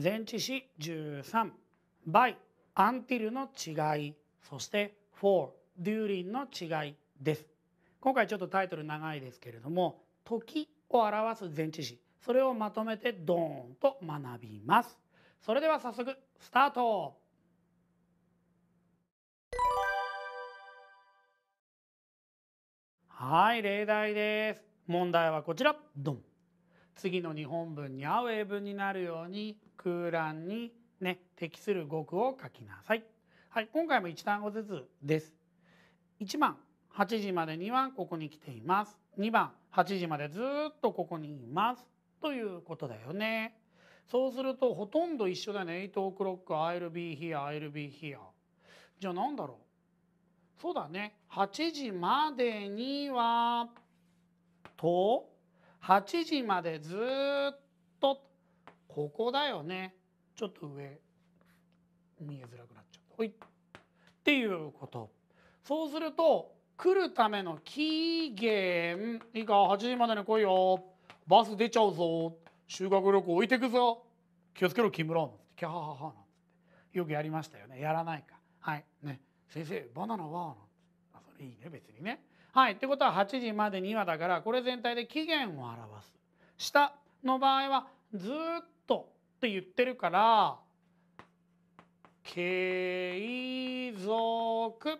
前置詞13 by until の違いそして for during の違いです今回ちょっとタイトル長いですけれども時を表す前置詞それをまとめてドーンと学びますそれでは早速スタートはい例題です問題はこちらドン次の日本文に合う英文になるように空欄にね適する語句を書きなさい。はい、今回も1単語ずつです。1番8時までにはここに来ています。2番8時までずっとここにいます。ということだよね。そうするとほとんど一緒だね。8 o'clock, I'll be here, I'll be here. じゃあ何だろうそうだね。8時までにはと8時までずっとここだよねちょっと上見えづらくなっちゃったほいっていうことそうすると来るための期限いいか8時までに来いよバス出ちゃうぞ修学旅行置いてくぞ気をつけろ木村なんてキャハハハなんてよくやりましたよねやらないかはいね先生バナナはなんてあそれいいね別にねはいってことは8時までにはだからこれ全体で期限を表す。下の場合はずっとって言ってるから継続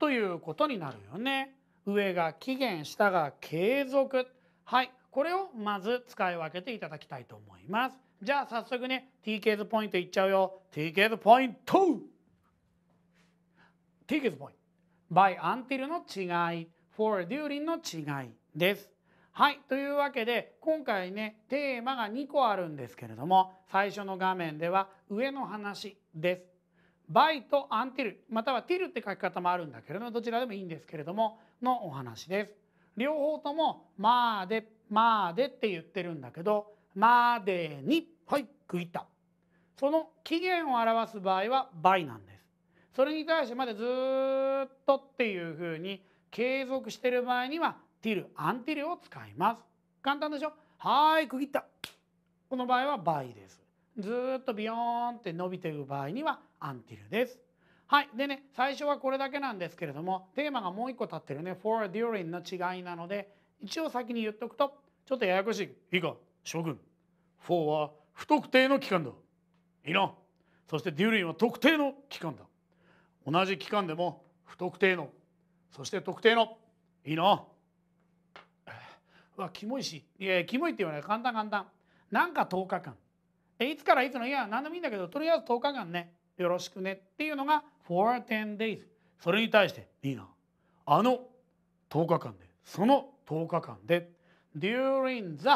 ということになるよね。上が期限下が継続。はいこれをまず使い分けていただきたいと思います。じゃあ早速ね TK ズポイントいっちゃうよ。TK ズポイント TK ズポイント by until の違い for during の違いです。はい。というわけで、今回ね、テーマが2個あるんですけれども、最初の画面では上の話です。by と until、または till って書き方もあるんだけれども、どちらでもいいんですけれども、のお話です。両方とも、まあで、まあでって言ってるんだけど、までに、はい、区いた。その期限を表す場合は by なんです。それに対してまでずっとっていうふうに継続している場合にはティルアンティルを使います簡単でしょはい区切ったこの場合は倍ですずっとビヨーンって伸びていく場合にはアンティルですはいでね最初はこれだけなんですけれどもテーマがもう一個立ってるね for during の違いなので一応先に言っとくとちょっとややこしいいいか諸君 for は不特定の期間だいいなそして during は特定の期間だ同じ期間でも不特定のそして特定のいいのうわキモいしいやキモいって言わない簡単簡単なんか10日間えいつからいつのいや何でもいいんだけどとりあえず10日間ねよろしくねっていうのが for 10 days それに対していいなあの10日間でその10日間で during the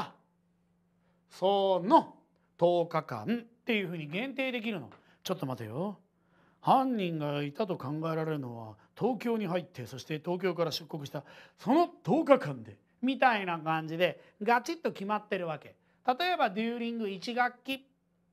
その10日間っていうふうに限定できるのちょっと待てよ犯人がいたと考えられるのは東京に入ってそして東京から出国したその10日間でみたいな感じでガチッと決まってるわけ例えばデューリング1学期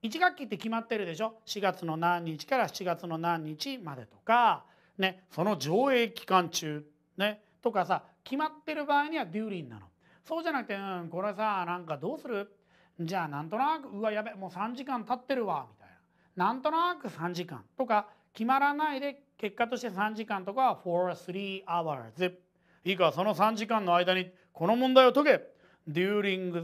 1学期って決まってるでしょ4月の何日から7月の何日までとか、ね、その上映期間中、ね、とかさ決まってる場合にはデューリンなのそうじゃなくて、うん、これさなんかどうするじゃあなんとなくうわやべもう3時間経ってるわみたいななんとなく3時間とか決まらないで結果として3時間とか for three hours いいかその3時間の間にこの問題を解け during the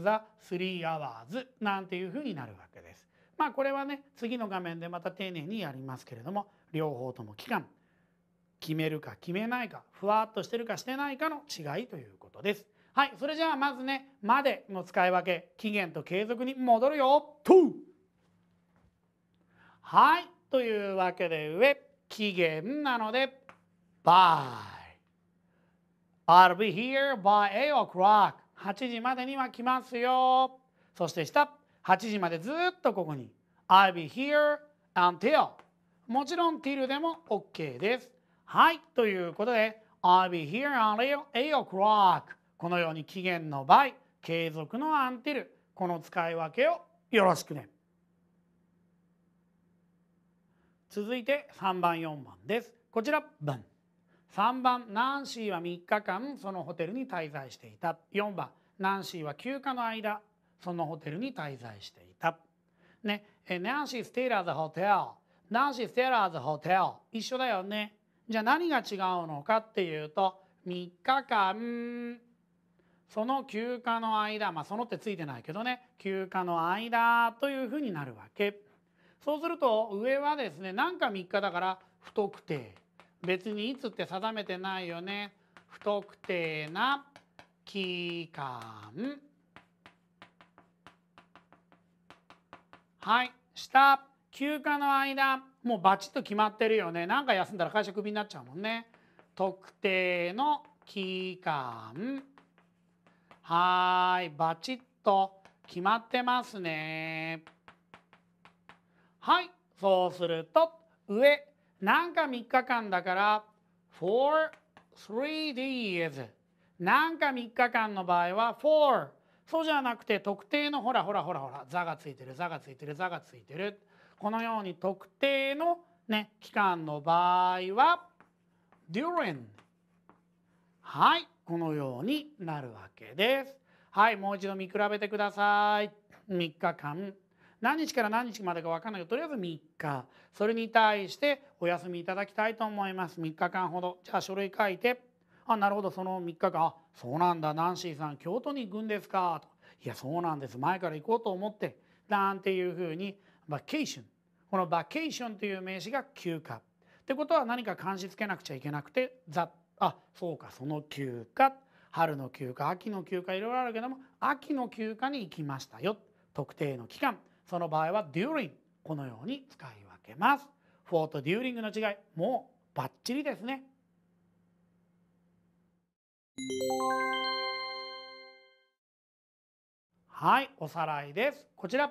hours なんていうふうになるわけです。まあこれはね次の画面でまた丁寧にやりますけれども両方とも期間決めるか決めないかふわっとしてるかしてないかの違いということです。はいそれじゃあまずね「まで」の使い分け期限と継続に戻るよとはいというわけで上期限なので by I'll be here by 8 o'clock 8時までには来ますよそして下8時までずっとここに I'll be here until もちろん till でも OK ですはいということで I'll be here until 8 o'clock このように期限の場合継続の until この使い分けをよろしくね。続いて3番4番ですこちらン3番ナンシーは3日間そのホテルに滞在していた4番ナンシーは休暇の間そのホテルに滞在していたね、ナンシーステイラーズホテルナンシーステイラーズホテル一緒だよねじゃあ何が違うのかっていうと3日間その休暇の間まあそのってついてないけどね休暇の間というふうになるわけ。そうすると上はですねなんか3日だから不特定別にいつって定めてないよね不特定な期間はい下休暇の間もうバチッと決まってるよねなんか休んだら会社クビになっちゃうもんね特定の期間はいバチッと決まってますね。はいそうすると上なんか3日間だから for three days なんか3日間の場合は for そうじゃなくて特定のほらほらほらほら座がついてる座がついてる座がついてるこのように特定のね期間の場合は during はいこのようになるわけです。はいもう一度見比べてください。3日間何日から何日までか分かんないけどとりあえず3日それに対してお休みいただきたいと思います3日間ほどじゃあ書類書いてあなるほどその3日間あそうなんだナンシーさん京都に行くんですかといやそうなんです前から行こうと思ってなんていうふうにバケーションこのバケーションという名詞が休暇ってことは何か監視つけなくちゃいけなくてざあそうかその休暇春の休暇秋の休暇いろいろあるけども秋の休暇に行きましたよ特定の期間その場合は during このように使い分けます for と during の違いもうバッチリですねはいおさらいですこちら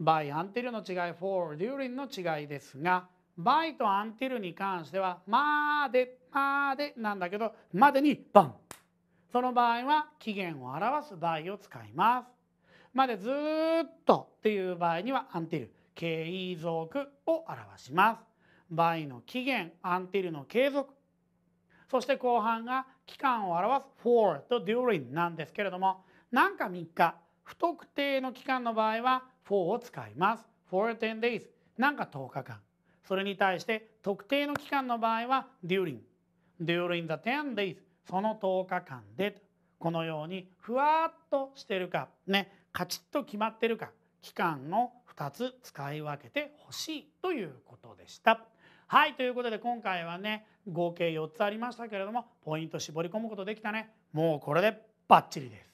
by until の違い for during の違いですが by と until に関してはまでまでなんだけどまでにバンその場合は期限を表す by を使いますまでずっとっていう場合にはアンティル継続を表します。場合の期限アンティルの継続そして後半が期間を表す for と during なんですけれどもなんか3日不特定の期間の場合は for を使います。for 10 days なんか10日間それに対して特定の期間の場合は during during the 10 days その10日間でこのようにふわっとしてるかねカチッと決まってるか期間を2つ使い分けてほしいということでした。はいということで今回はね合計4つありましたけれどもポイント絞り込むことできたねもうこれでバッチリです。